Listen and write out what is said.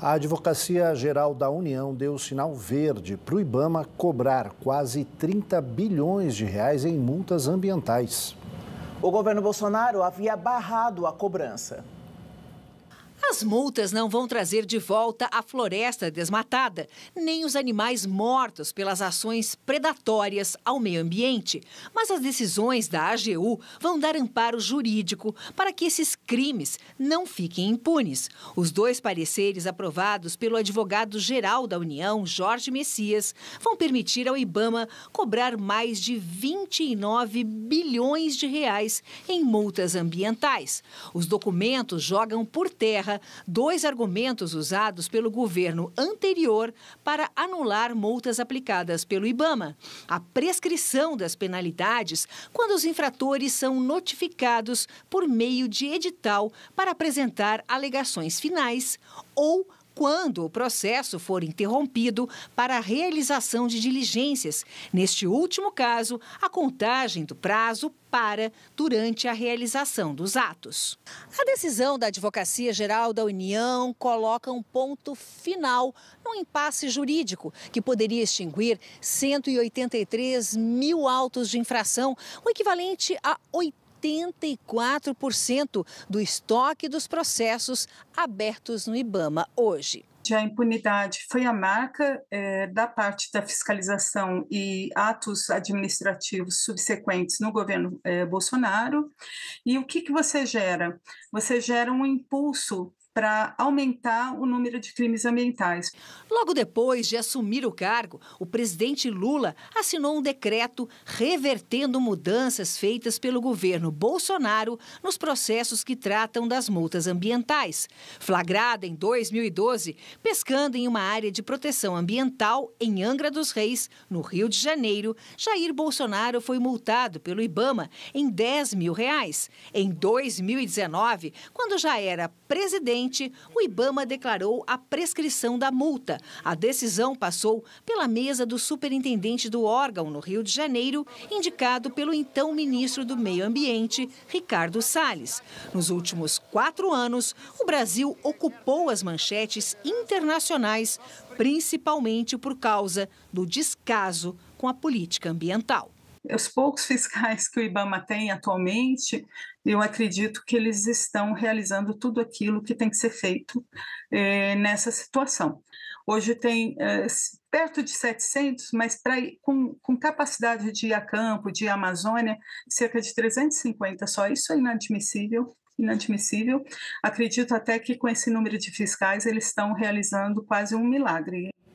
A Advocacia Geral da União deu sinal verde para o Ibama cobrar quase 30 bilhões de reais em multas ambientais. O governo Bolsonaro havia barrado a cobrança. As multas não vão trazer de volta a floresta desmatada, nem os animais mortos pelas ações predatórias ao meio ambiente. Mas as decisões da AGU vão dar amparo jurídico para que esses crimes não fiquem impunes. Os dois pareceres aprovados pelo advogado-geral da União, Jorge Messias, vão permitir ao Ibama cobrar mais de 29 bilhões de reais em multas ambientais. Os documentos jogam por terra dois argumentos usados pelo governo anterior para anular multas aplicadas pelo IBAMA: a prescrição das penalidades quando os infratores são notificados por meio de edital para apresentar alegações finais ou quando o processo for interrompido para a realização de diligências. Neste último caso, a contagem do prazo para durante a realização dos atos. A decisão da Advocacia Geral da União coloca um ponto final no impasse jurídico que poderia extinguir 183 mil autos de infração, o equivalente a 80 74% do estoque dos processos abertos no IBAMA hoje a impunidade foi a marca é, da parte da fiscalização e atos administrativos subsequentes no governo é, Bolsonaro. E o que, que você gera? Você gera um impulso para aumentar o número de crimes ambientais. Logo depois de assumir o cargo, o presidente Lula assinou um decreto revertendo mudanças feitas pelo governo Bolsonaro nos processos que tratam das multas ambientais. Flagrada em 2012, pescando em uma área de proteção ambiental em Angra dos Reis, no Rio de Janeiro, Jair Bolsonaro foi multado pelo Ibama em 10 mil reais. Em 2019, quando já era presidente, o Ibama declarou a prescrição da multa. A decisão passou pela mesa do superintendente do órgão no Rio de Janeiro, indicado pelo então ministro do Meio Ambiente, Ricardo Salles. Nos últimos quatro anos, o Brasil ocupou as manchetes internacionais, principalmente por causa do descaso com a política ambiental. Os poucos fiscais que o IBAMA tem atualmente, eu acredito que eles estão realizando tudo aquilo que tem que ser feito eh, nessa situação. Hoje tem eh, perto de 700, mas pra, com, com capacidade de ir a campo, de ir à Amazônia, cerca de 350 só. Isso é inadmissível, inadmissível. Acredito até que com esse número de fiscais eles estão realizando quase um milagre.